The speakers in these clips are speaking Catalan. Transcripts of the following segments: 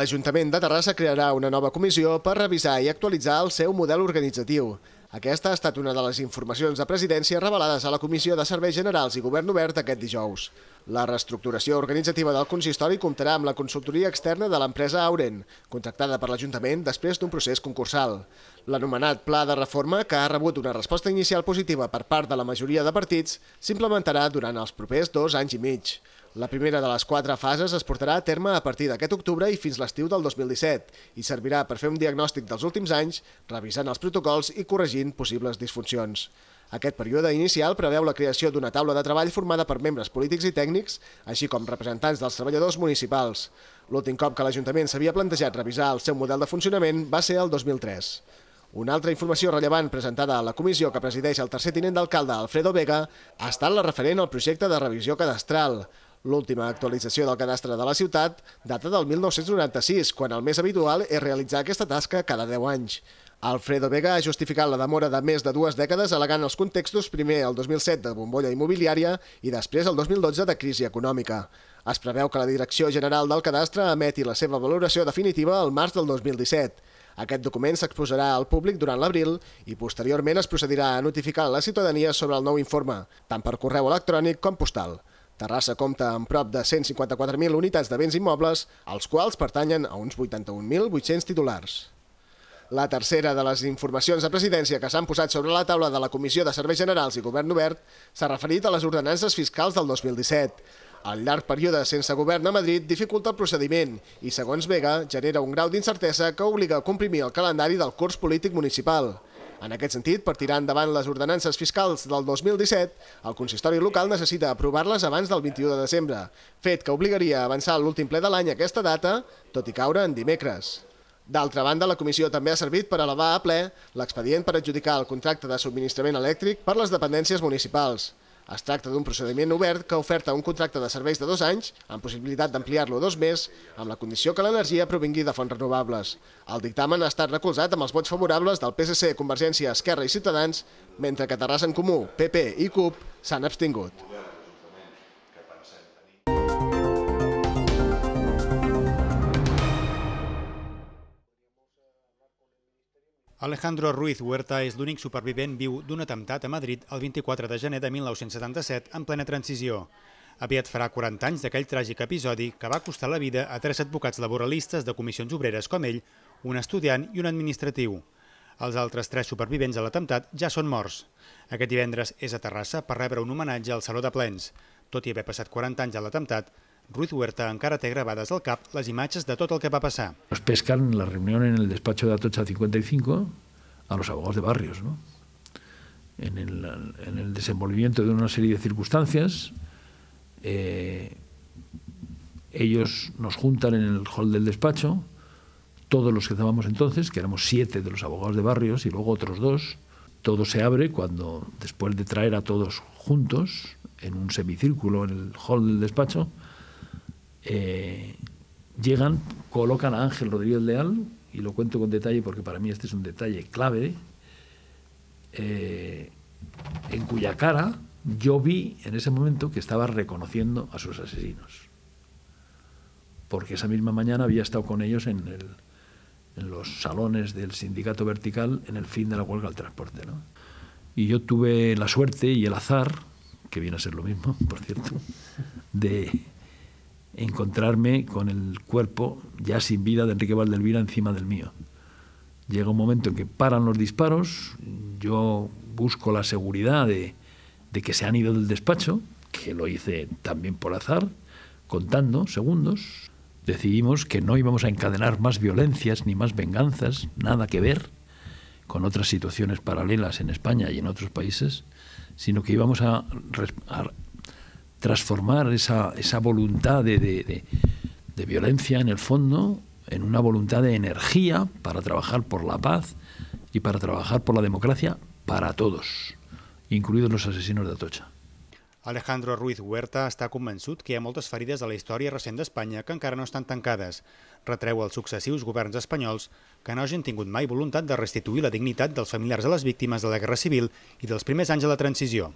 l'Ajuntament de Terrassa crearà una nova comissió per revisar i actualitzar el seu model organitzatiu. Aquesta ha estat una de les informacions de presidència revelades a la Comissió de Serveis Generals i Govern Obert aquest dijous. La reestructuració organitzativa del consistori comptarà amb la consultoria externa de l'empresa Auren, contractada per l'Ajuntament després d'un procés concursal. L'anomenat Pla de Reforma, que ha rebut una resposta inicial positiva per part de la majoria de partits, s'implementarà durant els propers dos anys i mig. La primera de les quatre fases es portarà a terme a partir d'aquest octubre i fins l'estiu del 2017 i servirà per fer un diagnòstic dels últims anys, revisant els protocols i corregint possibles disfuncions. Aquest període inicial preveu la creació d'una taula de treball formada per membres polítics i tècnics, així com representants dels treballadors municipals. L'últim cop que l'Ajuntament s'havia plantejat revisar el seu model de funcionament va ser el 2003. Una altra informació rellevant presentada a la comissió que presideix el tercer tinent d'alcalde, Alfredo Vega, ha estat la referent al projecte de revisió cadastral. L'última actualització del cadastre de la ciutat data del 1996, quan el més habitual és realitzar aquesta tasca cada 10 anys. Alfredo Vega ha justificat la demora de més de dues dècades alegant els contextos primer el 2007 de bombolla immobiliària i després el 2012 de crisi econòmica. Es preveu que la Direcció General del Cadastre emeti la seva valoració definitiva al març del 2017. Aquest document s'exposarà al públic durant l'abril i posteriorment es procedirà a notificar a la ciutadania sobre el nou informe, tant per correu electrònic com postal. Terrassa compta amb prop de 154.000 unitats de béns immobles, els quals pertanyen a uns 81.800 titulars. La tercera de les informacions de presidència que s'han posat sobre la taula de la Comissió de Serveis Generals i Govern Obert s'ha referit a les ordenances fiscals del 2017. El llarg període sense govern a Madrid dificulta el procediment i, segons Vega, genera un grau d'incertesa que obliga a comprimir el calendari del curs polític municipal. En aquest sentit, per tirar endavant les ordenances fiscals del 2017, el consistori local necessita aprovar-les abans del 21 de desembre, fet que obligaria a avançar l'últim ple de l'any aquesta data, tot i caure en dimecres. D'altra banda, la comissió també ha servit per elevar a ple l'expedient per adjudicar el contracte de subministrament elèctric per les dependències municipals. Es tracta d'un procediment obert que oferta un contracte de serveis de dos anys, amb possibilitat d'ampliar-lo dos més, amb la condició que l'energia provingui de fonts renovables. El dictamen ha estat recolzat amb els vots favorables del PSC, Convergència, Esquerra i Ciutadans, mentre que Terrassa en Comú, PP i CUP s'han abstingut. Alejandro Ruiz Huerta és l'únic supervivent viu d'un atemptat a Madrid el 24 de gener de 1977 en plena transició. Aviat farà 40 anys d'aquell tràgic episodi que va costar la vida a tres advocats laboralistes de comissions obreres com ell, un estudiant i un administratiu. Els altres tres supervivents de l'atemptat ja són morts. Aquest divendres és a Terrassa per rebre un homenatge al Saló de Plens. Tot i haver passat 40 anys a l'atemptat, Ruiz Huerta encara té grabadas al cap las imatges de tot el que va passar. Nos pescan la reunión en el despacho de Atocha 55 a los abogados de barrios, En el, desenvolvimiento de una serie de circunstancias, eh, ellos nos juntan en el hall del despacho, todos los que estábamos entonces, que éramos siete de los abogados de barrios y luego otros dos, todo se abre cuando, después de traer a todos juntos, en un semicírculo en el hall del despacho, eh, llegan, colocan a Ángel Rodríguez Leal, y lo cuento con detalle porque para mí este es un detalle clave, eh, en cuya cara yo vi en ese momento que estaba reconociendo a sus asesinos. Porque esa misma mañana había estado con ellos en, los salones del sindicato vertical en el fin de la huelga al transporte. Y yo tuve la suerte y el azar, que viene a ser lo mismo, por cierto, de, encontrarme con el cuerpo ya sin vida de Enrique Valdelvira encima del mío. Llega un momento en que paran los disparos, yo busco la seguridad de, que se han ido del despacho, que lo hice también por azar, contando segundos. Decidimos que no íbamos a encadenar más violencias ni más venganzas, nada que ver con otras situaciones paralelas en España y en otros países, sino que íbamos a transformar esa, esa voluntad de, de, de, de, violencia en el fondo en una voluntad de energía para trabajar por la paz y para trabajar por la democracia para todos, incluidos los asesinos de Atocha. Alejandro Ruiz Huerta està convençut que hi ha moltes ferides a la història recent d'Espanya que encara no estan tancades. Retreu als successius governs espanyols que no hagin tingut mai voluntat de restituir la dignitat dels familiars de les víctimes de la Guerra Civil i dels primers anys de la transició.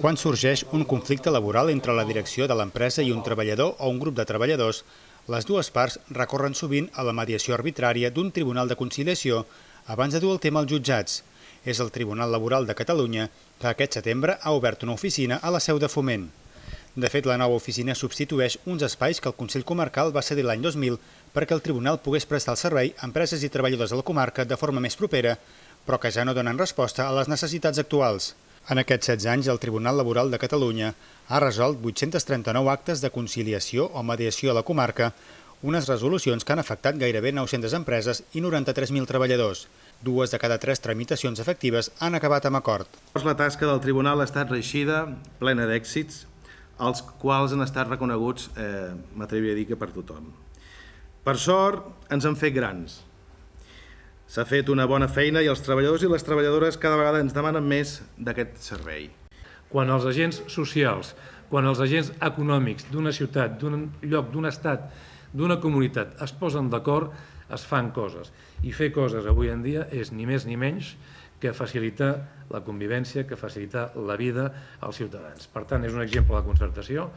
Quan sorgeix un conflicte laboral entre la direcció de l'empresa i un treballador o un grup de treballadors, les dues parts recorren sovint a la mediació arbitrària d'un tribunal de conciliació abans de dur el tema als jutjats. És el Tribunal Laboral de Catalunya que aquest setembre ha obert una oficina a la seu de Foment. De fet, la nova oficina substitueix uns espais que el Consell Comarcal va cedir l'any 2000 perquè el Tribunal pogués prestar el servei a empreses i treballadors de la comarca de forma més propera, però que ja no donen resposta a les necessitats actuals. En aquests 16 anys, el Tribunal Laboral de Catalunya ha resolt 839 actes de conciliació o mediació a la comarca, unes resolucions que han afectat gairebé 900 empreses i 93.000 treballadors. Dues de cada tres tramitacions efectives han acabat amb acord. La tasca del Tribunal ha estat reeixida, plena d'èxits, els quals han estat reconeguts, eh, m'atreviria a dir que per tothom. Per sort, ens han fet grans, S'ha fet una bona feina i els treballadors i les treballadores cada vegada ens demanen més d'aquest servei. Quan els agents socials, quan els agents econòmics d'una ciutat, d'un lloc, d'un estat, d'una comunitat es posen d'acord, es fan coses. I fer coses avui en dia és ni més ni menys que facilitar la convivència, que facilitar la vida als ciutadans. Per tant, és un exemple de concertació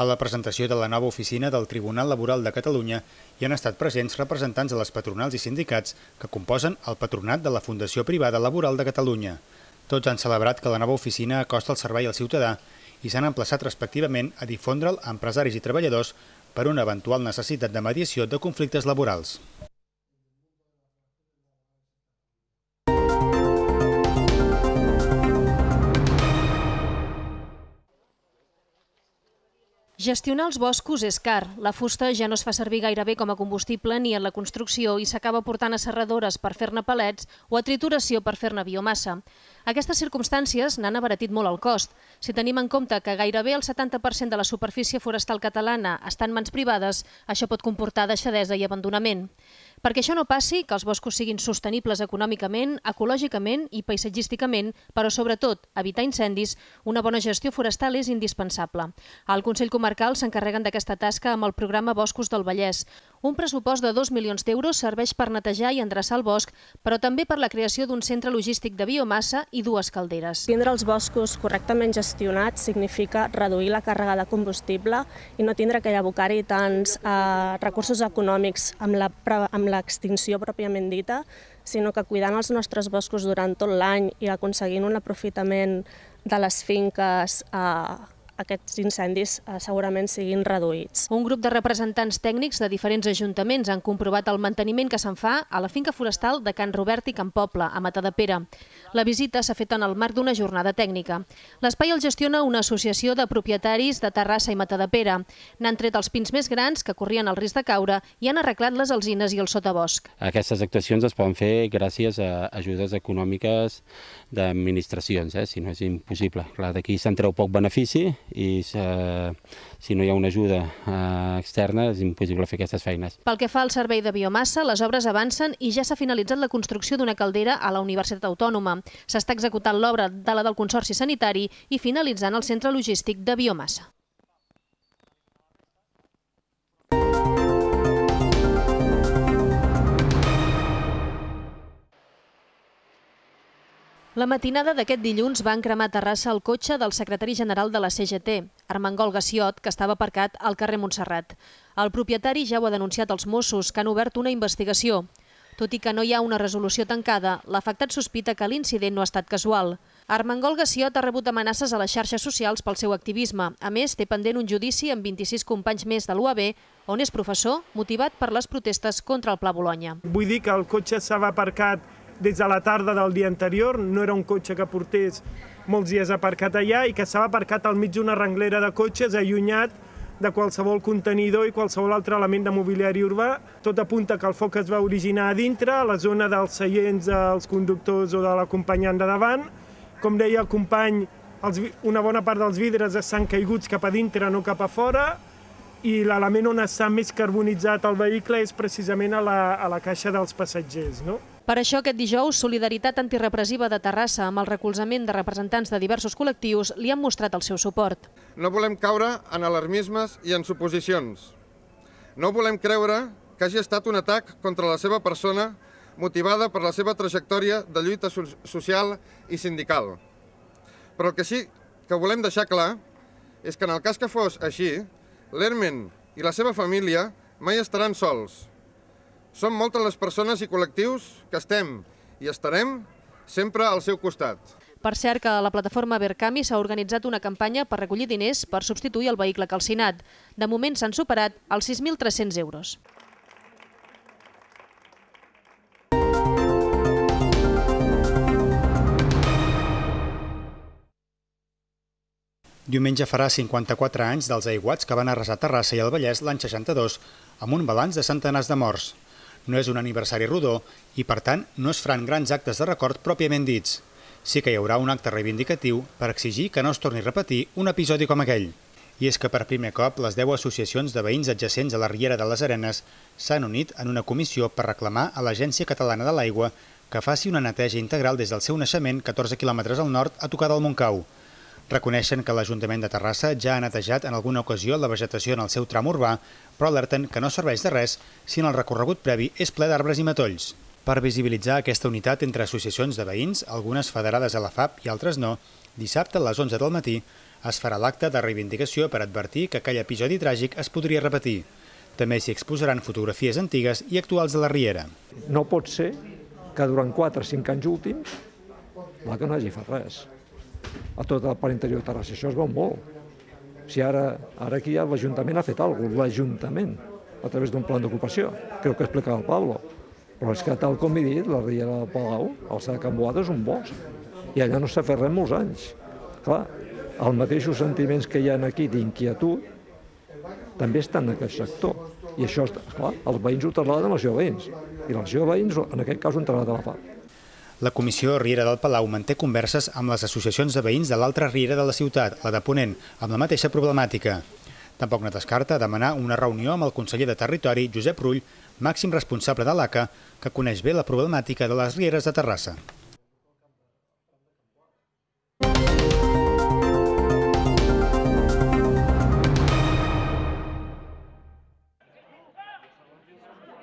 a la presentació de la nova oficina del Tribunal Laboral de Catalunya hi han estat presents representants de les patronals i sindicats que composen el patronat de la Fundació Privada Laboral de Catalunya. Tots han celebrat que la nova oficina acosta el servei al ciutadà i s'han emplaçat respectivament a difondre'l a empresaris i treballadors per una eventual necessitat de mediació de conflictes laborals. Gestionar els boscos és car. La fusta ja no es fa servir gairebé com a combustible ni en la construcció i s'acaba portant a serradores per fer-ne palets o a trituració per fer-ne biomassa. Aquestes circumstàncies n'han abaratit molt el cost. Si tenim en compte que gairebé el 70% de la superfície forestal catalana està en mans privades, això pot comportar deixadesa i abandonament. Perquè això no passi, que els boscos siguin sostenibles econòmicament, ecològicament i paisatgísticament, però sobretot evitar incendis, una bona gestió forestal és indispensable. El Consell Comarcal s'encarreguen d'aquesta tasca amb el programa Boscos del Vallès, un pressupost de 2 milions d'euros serveix per netejar i endreçar el bosc, però també per la creació d'un centre logístic de biomassa i dues calderes. Tindre els boscos correctament gestionats significa reduir la càrrega de combustible i no tindre que abocar-hi tants eh, recursos econòmics amb l'extinció pròpiament dita, sinó que cuidant els nostres boscos durant tot l'any i aconseguint un aprofitament de les finques eh, aquests incendis eh, segurament siguin reduïts. Un grup de representants tècnics de diferents ajuntaments han comprovat el manteniment que se'n fa a la finca forestal de Can Robert i Can Poble, a Pere. La visita s'ha fet en el marc d'una jornada tècnica. L'espai el gestiona una associació de propietaris de Terrassa i de Pere. N'han tret els pins més grans que corrien el risc de caure i han arreglat les alzines i el sotabosc. Aquestes actuacions es poden fer gràcies a ajudes econòmiques d'administracions, eh? si no és impossible. d'aquí se'n treu poc benefici i eh, si no hi ha una ajuda eh, externa és impossible fer aquestes feines. Pel que fa al servei de biomassa, les obres avancen i ja s'ha finalitzat la construcció d'una caldera a la Universitat Autònoma. S'està executant l'obra de la del Consorci Sanitari i finalitzant el centre logístic de biomassa. La matinada d'aquest dilluns van cremar a Terrassa el cotxe del secretari general de la CGT, Armengol Gassiot, que estava aparcat al carrer Montserrat. El propietari ja ho ha denunciat als Mossos, que han obert una investigació. Tot i que no hi ha una resolució tancada, l'afectat sospita que l'incident no ha estat casual. Armengol Gassiot ha rebut amenaces a les xarxes socials pel seu activisme. A més, té pendent un judici amb 26 companys més de l'UAB, on és professor, motivat per les protestes contra el Pla Bologna. Vull dir que el cotxe s'ha aparcat des de la tarda del dia anterior, no era un cotxe que portés molts dies aparcat allà i que estava aparcat al mig d'una renglera de cotxes allunyat de qualsevol contenidor i qualsevol altre element de mobiliari urbà. Tot apunta que el foc es va originar a dintre, a la zona dels seients dels conductors o de l'acompanyant de davant. Com deia el company, els, una bona part dels vidres estan caiguts cap a dintre, no cap a fora, i l'element on està més carbonitzat el vehicle és precisament a la, a la caixa dels passatgers. No? Per això aquest dijous, Solidaritat Antirepressiva de Terrassa, amb el recolzament de representants de diversos col·lectius, li han mostrat el seu suport. No volem caure en alarmismes i en suposicions. No volem creure que hagi estat un atac contra la seva persona motivada per la seva trajectòria de lluita social i sindical. Però el que sí que volem deixar clar és que en el cas que fos així, l'Hermen i la seva família mai estaran sols som moltes les persones i col·lectius que estem i estarem sempre al seu costat. Per cert que a la plataforma Verkami s'ha organitzat una campanya per recollir diners per substituir el vehicle calcinat. De moment s'han superat els 6.300 euros. Diumenge farà 54 anys dels aiguats que van arrasar Terrassa i el Vallès l'any 62, amb un balanç de centenars de morts. No és un aniversari rodó i, per tant, no es faran grans actes de record pròpiament dits. Sí que hi haurà un acte reivindicatiu per exigir que no es torni a repetir un episodi com aquell. I és que per primer cop les 10 associacions de veïns adjacents a la Riera de les Arenes s'han unit en una comissió per reclamar a l'Agència Catalana de l'Aigua que faci una neteja integral des del seu naixement 14 quilòmetres al nord a tocar del Montcau. Reconeixen que l'Ajuntament de Terrassa ja ha netejat en alguna ocasió la vegetació en el seu tram urbà, però alerten que no serveix de res si en el recorregut previ és ple d'arbres i matolls. Per visibilitzar aquesta unitat entre associacions de veïns, algunes federades a la FAP i altres no, dissabte a les 11 del matí es farà l'acte de reivindicació per advertir que aquell episodi tràgic es podria repetir. També s'hi exposaran fotografies antigues i actuals de la Riera. No pot ser que durant 4 o 5 anys últims la que no hagi fet res a tot la part interior de Terrassa. Això es veu molt. Si ara, ara aquí ja l'Ajuntament ha fet alguna cosa, l'Ajuntament, a través d'un plan d'ocupació, crec que explicava el Pablo. Però és que, tal com he dit, la Riera del Palau, el Sac Can Boada, és un bosc. I allà no s'ha fet res molts anys. Clar, els mateixos sentiments que hi ha aquí d'inquietud també estan en aquest sector. I això, clar, els veïns ho traslladen als veïns. I els veïns, en aquest cas, ho han traslladat a la FAP. La Comissió Riera del Palau manté converses amb les associacions de veïns de l'altra Riera de la ciutat, la de Ponent, amb la mateixa problemàtica. Tampoc no descarta demanar una reunió amb el conseller de Territori, Josep Rull, màxim responsable de l'ACA, que coneix bé la problemàtica de les rieres de Terrassa.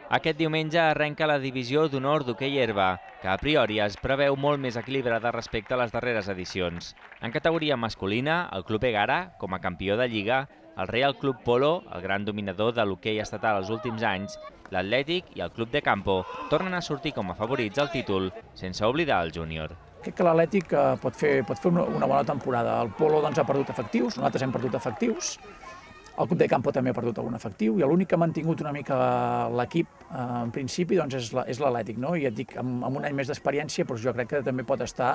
Aquest diumenge arrenca la divisió d'honor d'hoquei herba, que a priori es preveu molt més equilibrada respecte a les darreres edicions. En categoria masculina, el Club Egara, com a campió de Lliga, el Real Club Polo, el gran dominador de l'hoquei estatal els últims anys, l'Atlètic i el Club de Campo tornen a sortir com a favorits al títol, sense oblidar el júnior. Crec que l'Atlètic eh, pot fer, pot fer una bona temporada. El Polo doncs, ha perdut efectius, nosaltres hem perdut efectius, el Club de Campo també ha perdut algun efectiu i l'únic que ha mantingut una mica l'equip eh, en principi doncs és l'Atlètic, no? I et dic, amb, amb un any més d'experiència, però jo crec que també pot estar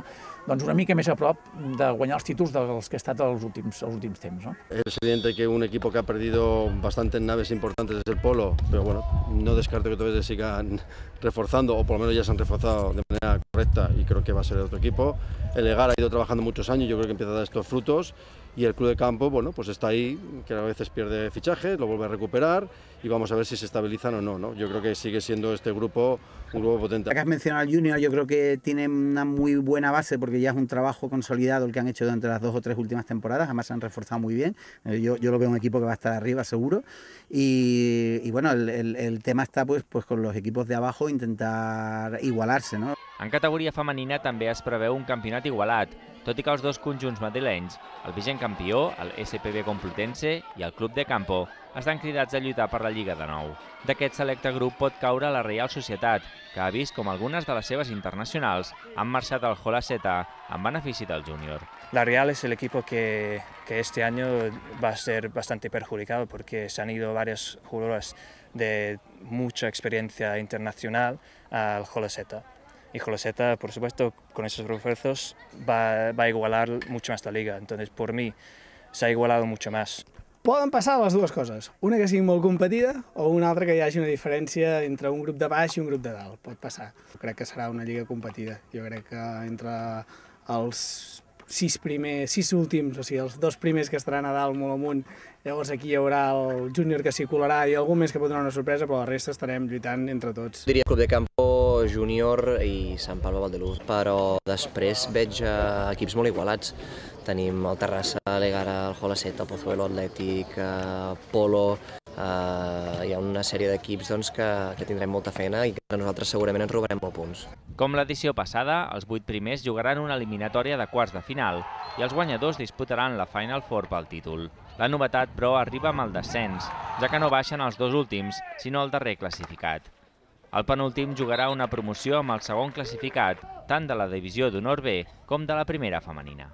doncs una mica més a prop de guanyar els títols dels que ha estat els últims, els últims temps, no? Es evidente que un equip que ha perdut bastantes naves importants és el Polo, però bueno, no descarto que todavía sigan reforzando, o por lo menos ya se han reforzado de manera correcta y creo que va a ser el otro equipo. El Egar ha ido trabajando muchos años, yo creo que empieza a dar estos frutos y el club de campo, bueno, pues está ahí, que a veces pierde fichaje, lo vuelve a recuperar y vamos a ver si se estabilizan o no, ¿no? Yo creo que sigue siendo este grupo un grupo potente. Acá que has mencionado al Junior, yo creo que tiene una muy buena base porque ya es un trabajo consolidado el que han hecho durante las dos o tres últimas temporadas, además se han reforzado muy bien, eh, yo, yo lo veo un equipo que va a estar arriba seguro y, bueno, el, el tema está pues, pues con los equipos de abajo intentar igualarse, ¿no? En categoria femenina també es preveu un campionat igualat, tot i que els dos conjunts madrilenys, el vigent campió, el SPB Complutense i el Club de Campo, estan cridats a lluitar per la Lliga de nou. D'aquest selecte grup pot caure la Real Societat, que ha vist com algunes de les seves internacionals han marxat al Jola Z en benefici del júnior. La Real es el equipo que, que este año va a ser bastante perjudicado porque se han ido varias jugadoras de mucha experiencia internacional al Jola Z y Joloseta, por supuesto, con esos refuerzos va, va a igualar mucho más la liga. Entonces, por mí, s'ha igualado mucho más. Poden passar les dues coses, una que sigui molt competida o una altra que hi hagi una diferència entre un grup de baix i un grup de dalt, pot passar. Crec que serà una lliga competida, jo crec que entre els sis, primers, sis últims, o sigui, els dos primers que estaran a dalt, molt amunt, llavors aquí hi haurà el júnior que s'hi colarà i algú més que pot donar una sorpresa, però la resta estarem lluitant entre tots. Diria Club de Campo, Júnior i Sant Pau Valdeluz, però després veig eh, equips molt igualats. Tenim el Terrassa, l'Egara, el Jolaceta, el Pozuelo Atlètic, el eh, Polo... Eh, hi ha una sèrie d'equips doncs, que, que tindrem molta feina i que nosaltres segurament ens robarem molts punts. Com l'edició passada, els vuit primers jugaran una eliminatòria de quarts de final i els guanyadors disputaran la Final Four pel títol. La novetat, però, arriba amb el descens, ja que no baixen els dos últims, sinó el darrer classificat. El penúltim jugarà una promoció amb el segon classificat, tant de la divisió d'honor B com de la primera femenina.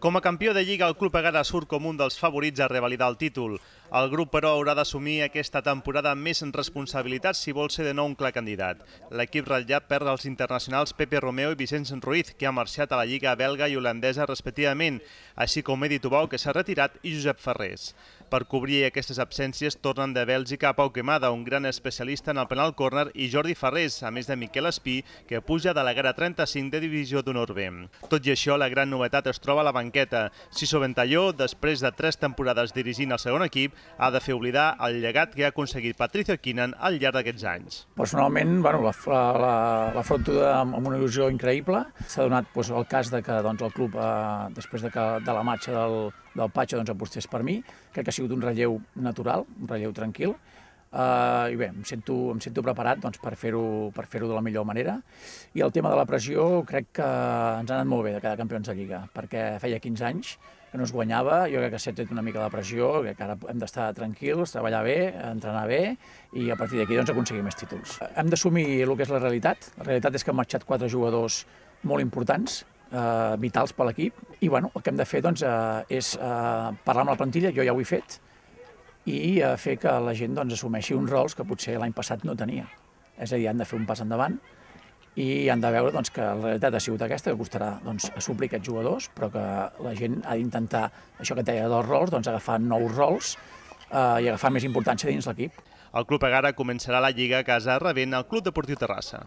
Com a campió de Lliga, el club Egara surt com un dels favorits a revalidar el títol. El grup, però, haurà d'assumir aquesta temporada més responsabilitats si vol ser de nou un clar candidat. L'equip ratllat perd els internacionals Pepe Romeo i Vicenç Ruiz, que ha marxat a la Lliga belga i holandesa respectivament, així com Edi Tubau, que s'ha retirat, i Josep Ferrés. Per cobrir aquestes absències tornen de Bèlgica Pau Quemada, un gran especialista en el penal corner, i Jordi Ferrés, a més de Miquel Espí, que puja de la gara 35 de divisió d'honor B. Tot i això, la gran novetat es troba a la banqueta. Siso Ventalló, després de tres temporades dirigint el segon equip, ha de fer oblidar el llegat que ha aconseguit Patricio Quinan al llarg d'aquests anys. Personalment, bueno, l'afronto la, la, la amb una il·lusió increïble. S'ha donat doncs, el cas de que doncs, el club, eh, després de, que, de la matxa del, del Patxo doncs, apostés per mi. Crec que ha sigut un relleu natural, un relleu tranquil. Uh, I bé, em sento, em sento preparat doncs, per fer-ho per fer de la millor manera. I el tema de la pressió crec que ens ha anat molt bé de cada campions de Lliga, perquè feia 15 anys que no es guanyava, jo crec que s'ha tret una mica de pressió, crec que ara hem d'estar tranquils, treballar bé, entrenar bé i a partir d'aquí doncs, aconseguir més títols. Hem d'assumir el que és la realitat. La realitat és que han marxat quatre jugadors molt importants, eh, vitals per l'equip. I bueno, el que hem de fer doncs, eh, és eh, parlar amb la plantilla, jo ja ho he fet, i eh, fer que la gent doncs, assumeixi uns rols que potser l'any passat no tenia. És a dir, han de fer un pas endavant i han de veure doncs, que la realitat ha sigut aquesta, que costarà doncs, suplir aquests jugadors, però que la gent ha d'intentar, això que et deia dels rols, doncs, agafar nous rols eh, i agafar més importància dins l'equip. El Club Egara començarà la Lliga a casa rebent el Club Deportiu Terrassa.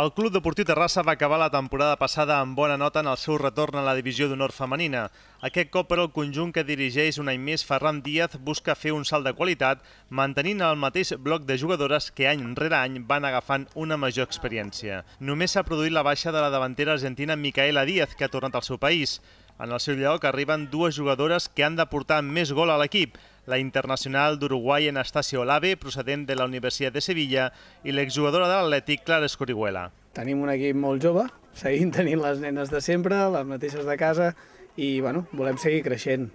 El Club Deportiu Terrassa va acabar la temporada passada amb bona nota en el seu retorn a la divisió d'honor femenina. Aquest cop, però, el conjunt que dirigeix un any més Ferran Díaz busca fer un salt de qualitat, mantenint el mateix bloc de jugadores que any rere any van agafant una major experiència. Només s'ha produït la baixa de la davantera argentina Micaela Díaz, que ha tornat al seu país. En el seu lloc arriben dues jugadores que han de portar més gol a l'equip, la internacional d'Uruguai Anastasia Olave, procedent de la Universitat de Sevilla, i l'exjugadora de l'Atlètic Clara Escorihuela. Tenim un equip molt jove, seguim tenint les nenes de sempre, les mateixes de casa, i bueno, volem seguir creixent.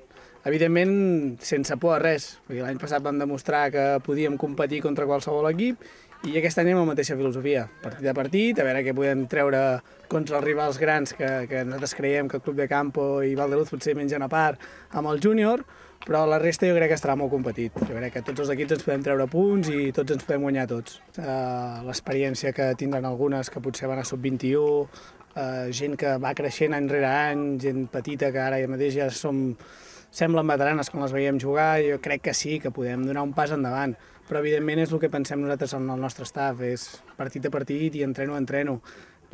Evidentment, sense por a res, perquè l'any passat vam demostrar que podíem competir contra qualsevol equip i aquest any amb la mateixa filosofia, partit a partit, a veure què podem treure contra els rivals grans que, que nosaltres creiem que el Club de Campo i Valdeluz potser mengen a part amb el júnior, però la resta jo crec que estarà molt competit. Jo crec que tots els equips ens podem treure punts i tots ens podem guanyar tots. Uh, L'experiència que tindran algunes, que potser van a sub-21, uh, gent que va creixent any rere any, gent petita que ara ja mateix ja som, semblen veteranes quan les veiem jugar, jo crec que sí, que podem donar un pas endavant però evidentment és el que pensem nosaltres en el nostre staff, és partit a partit i entreno a entreno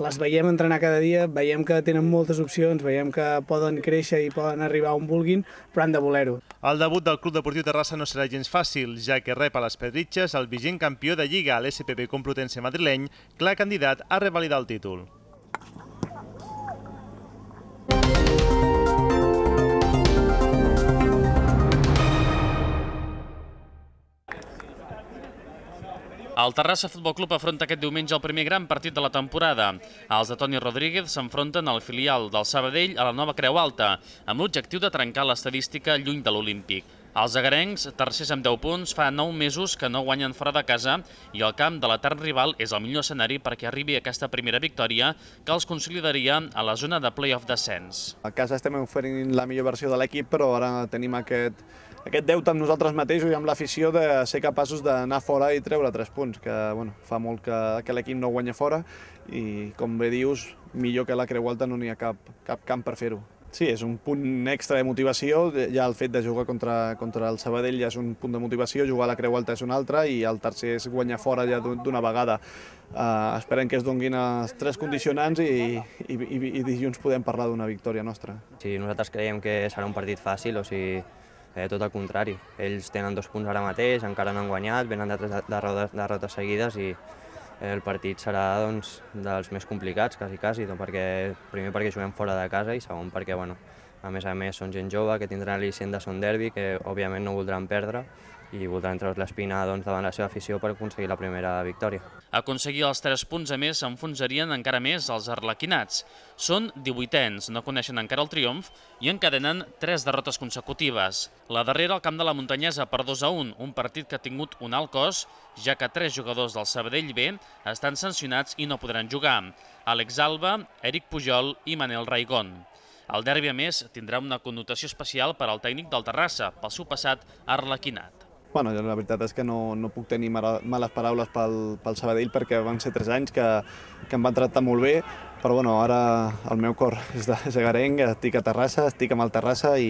les veiem entrenar cada dia, veiem que tenen moltes opcions, veiem que poden créixer i poden arribar on vulguin, però han de voler-ho. El debut del Club Deportiu Terrassa no serà gens fàcil, ja que rep a les Pedritxes el vigent campió de Lliga a l'SPP Complutense madrileny, clar candidat a revalidar el títol. El Terrassa Futbol Club afronta aquest diumenge el primer gran partit de la temporada. Els de Toni Rodríguez s'enfronten al filial del Sabadell a la nova Creu Alta, amb l'objectiu de trencar l'estadística lluny de l'Olímpic. Els agarencs, tercers amb 10 punts, fa 9 mesos que no guanyen fora de casa i el camp de l'etern rival és el millor escenari perquè arribi aquesta primera victòria que els consolidaria a la zona de play-off descents. A casa estem oferint la millor versió de l'equip, però ara tenim aquest aquest deute amb nosaltres mateixos i amb l'afició de ser capaços d'anar fora i treure tres punts, que bueno, fa molt que, que l'equip no guanya fora i, com bé dius, millor que la Creu Alta no n'hi ha cap, cap camp per fer-ho. Sí, és un punt extra de motivació, ja el fet de jugar contra, contra el Sabadell ja és un punt de motivació, jugar a la Creu Alta és un altre i el tercer és guanyar fora ja d'una vegada. Uh, esperem que es donguin els tres condicionants i, i, i, i dilluns podem parlar d'una victòria nostra. Sí, nosaltres creiem que serà un partit fàcil, o sigui, Eh, tot el contrari, ells tenen dos punts ara mateix, encara no han guanyat, venen de tres derrotes, derrotes seguides i el partit serà doncs, dels més complicats, quasi, quasi, doncs, perquè, primer perquè juguem fora de casa i segon perquè, bueno, a més a més, són gent jove que tindran l'Hisenda Son derbi, que òbviament no voldran perdre, i voldran treure l'espina doncs, davant la seva afició per aconseguir la primera victòria. Aconseguir els 3 punts a més s'enfonsarien encara més els arlequinats. Són 18ens, no coneixen encara el triomf i encadenen tres derrotes consecutives. La darrera al camp de la muntanyesa per 2 a 1, un partit que ha tingut un alt cost, ja que tres jugadors del Sabadell B estan sancionats i no podran jugar. Àlex Alba, Eric Pujol i Manel Raigón. El derbi, a més, tindrà una connotació especial per al tècnic del Terrassa, pel seu passat arlequinat. Bueno, la veritat és que no, no puc tenir males paraules pel, pel Sabadell perquè van ser tres anys que, que em van tractar molt bé, però bueno, ara el meu cor és de Segarenc, estic a Terrassa, estic amb el Terrassa i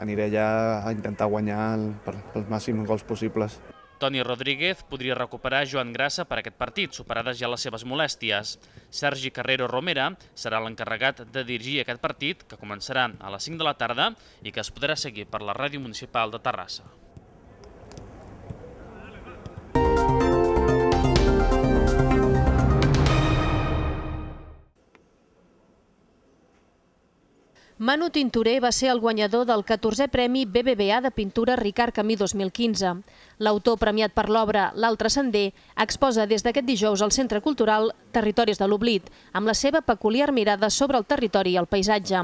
aniré allà a intentar guanyar el, per, els màxims gols possibles. Toni Rodríguez podria recuperar Joan Grassa per aquest partit, superades ja les seves molèsties. Sergi Carrero Romera serà l'encarregat de dirigir aquest partit, que començarà a les 5 de la tarda i que es podrà seguir per la Ràdio Municipal de Terrassa. Manu Tintorer va ser el guanyador del 14è Premi BBVA de Pintura Ricard Camí 2015. L'autor premiat per l'obra L'altre sender exposa des d'aquest dijous al Centre Cultural Territoris de l'Oblit, amb la seva peculiar mirada sobre el territori i el paisatge.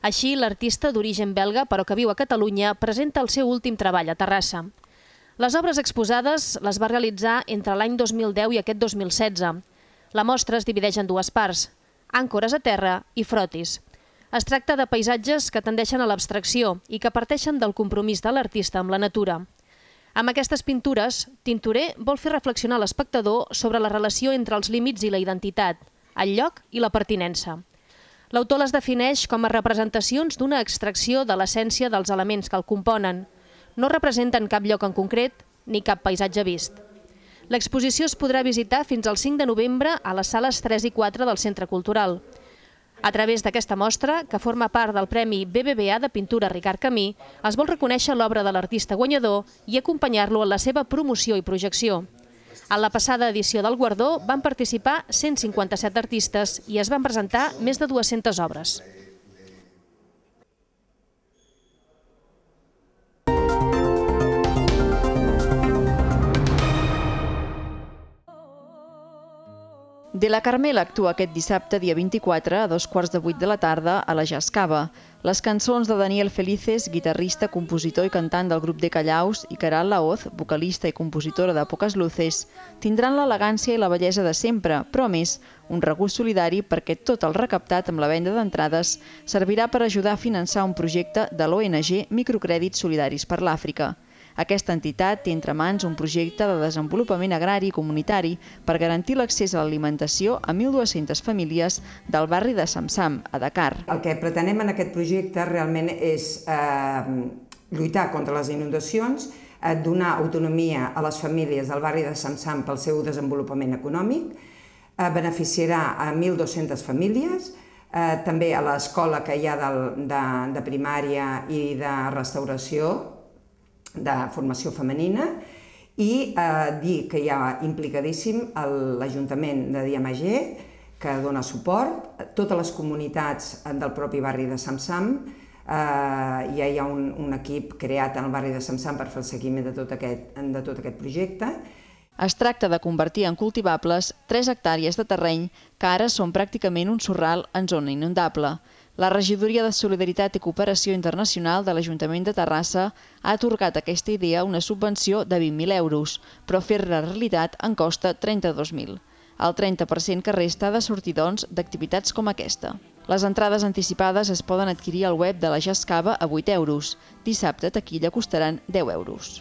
Així, l'artista d'origen belga, però que viu a Catalunya, presenta el seu últim treball a Terrassa. Les obres exposades les va realitzar entre l'any 2010 i aquest 2016. La mostra es divideix en dues parts, àncores a terra i frotis. Es tracta de paisatges que tendeixen a l'abstracció i que parteixen del compromís de l'artista amb la natura. Amb aquestes pintures, Tintorer vol fer reflexionar l'espectador sobre la relació entre els límits i la identitat, el lloc i la pertinença. L'autor les defineix com a representacions d'una extracció de l'essència dels elements que el componen. No representen cap lloc en concret ni cap paisatge vist. L'exposició es podrà visitar fins al 5 de novembre a les sales 3 i 4 del Centre Cultural. A través d'aquesta mostra, que forma part del Premi BBVA de Pintura Ricard Camí, es vol reconèixer l'obra de l'artista guanyador i acompanyar-lo en la seva promoció i projecció. A la passada edició del Guardó van participar 157 artistes i es van presentar més de 200 obres. De la Carmela actua aquest dissabte, dia 24, a dos quarts de vuit de la tarda, a la Jascava. Les cançons de Daniel Felices, guitarrista, compositor i cantant del grup de Callaus, i Caral Laoz, vocalista i compositora de Poques Luces, tindran l'elegància i la bellesa de sempre, però més, un regust solidari perquè tot el recaptat amb la venda d'entrades servirà per ajudar a finançar un projecte de l'ONG Microcrèdits Solidaris per l'Àfrica. Aquesta entitat té entre mans un projecte de desenvolupament agrari i comunitari per garantir l'accés a l'alimentació a 1.200 famílies del barri de Samsam, a Dakar. El que pretenem en aquest projecte realment és eh, lluitar contra les inundacions, eh, donar autonomia a les famílies del barri de Samsam pel seu desenvolupament econòmic, eh, beneficiarà a 1.200 famílies, eh, també a l'escola que hi ha del, de primària i de restauració, de formació femenina i eh, dir que hi ha implicadíssim l'Ajuntament de Diamager, que dona suport, totes les comunitats del propi barri de Samsam, eh, ja hi ha un, un equip creat en el barri de Samsam per fer el seguiment de tot aquest, de tot aquest projecte, es tracta de convertir en cultivables 3 hectàrees de terreny que ara són pràcticament un sorral en zona inundable. La regidoria de Solidaritat i Cooperació Internacional de l'Ajuntament de Terrassa ha atorgat aquesta idea una subvenció de 20.000 euros, però fer-la realitat en costa 32.000. El 30% que resta ha de sortir, doncs, d'activitats com aquesta. Les entrades anticipades es poden adquirir al web de la Jascava a 8 euros. Dissabte taquilla costaran 10 euros.